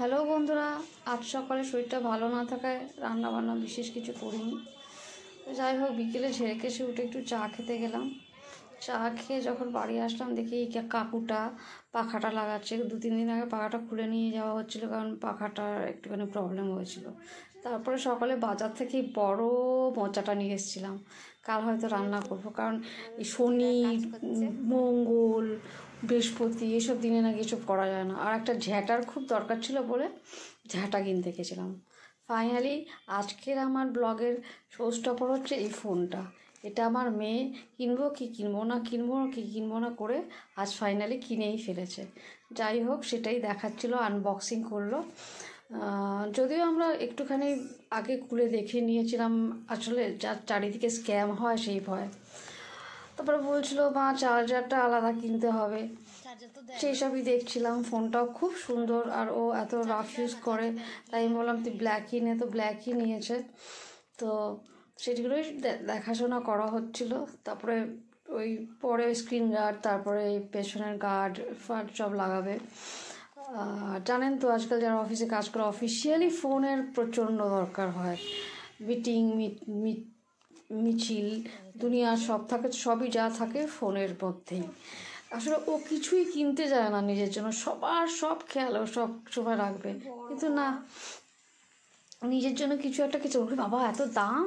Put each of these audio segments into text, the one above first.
hello বন্ধুরা আজ সকালে শরীরটা ভালো না থাকায় রান্নাবান্না বিশেষ কিছু করিনি যাই হোক বিকেলে ঝেড়ে কেসে উঠে একটু চা খেতে গেলাম চা খেয়ে যখন বাড়ি আসলাম দেখি কাকুটা পাখাটা লাগাচ্ছে দু তিন দিন আগে পাখাটা খুলে নিয়ে যাওয়া হচ্ছিলো কারণ পাখাটার একটুখানি প্রবলেম হয়েছিল তারপরে সকালে বাজার থেকে বড় মজাটা নিয়ে এসেছিলাম কাল হয়তো রান্না করবো কারণ এই শনি মঙ্গল বৃহস্পতি এসব দিনে নাকি এসব করা যায় না আর একটা ঝ্যাটার খুব দরকার ছিল বলে ঝ্যাটা কিনতে গেছিলাম ফাইনালি আজকের আমার ব্লগের সোর্স টপার হচ্ছে এই ফোনটা এটা আমার মেয়ে কিনবো কি কিনবো না কিনবো কি কিনবো না করে আজ ফাইনালি কিনেই ফেলেছে যাই হোক সেটাই দেখাচ্ছিল আনবক্সিং করলো যদিও আমরা একটুখানি আগে খুলে দেখে নিয়েছিলাম আসলে যা চারিদিকে স্ক্যাম হয় সেই ভয় তারপরে বলছিল মা চার্জারটা আলাদা কিনতে হবে সেই সবই দেখছিলাম ফোনটাও খুব সুন্দর আর ও এত রাফ ইউজ করে তাই আমি বললাম তুই ব্ল্যাকই নে তো ব্ল্যাকই নিয়েছে তো সেগুলোই দেখাশোনা করা হচ্ছিল তারপরে ওই পরে স্ক্রিন গার্ড তারপরে পেছনের গার্ড ফার্ড সব লাগাবে জানেন তো আজকাল যারা অফিসে কাজ করে অফিসিয়ালি ফোনের প্রচণ্ড দরকার হয় মিটিং মিছিল দুনিয়ার সব থাকে সবই যা থাকে ফোনের মধ্যেই আসলে ও কিছুই কিনতে যায় না নিজের জন্য সবার সব খেয়াল ও সব সময় রাখবে কিন্তু না নিজের জন্য কিছু একটা কিছু ওরে বাবা এত দাম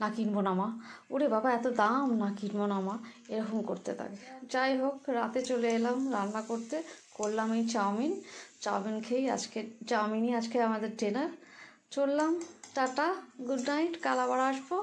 না কিনবো না মা ওরে বাবা এত দাম না কিনবো না মা এরকম করতে থাকে যাই হোক রাতে চলে এলাম রান্না করতে করলাম এই চাউমিন চাউমিন খেয়েই আজকে চাউমিনই আজকে আমাদের ডিনার চললাম টাটা গুড নাইট কালাবার আসবো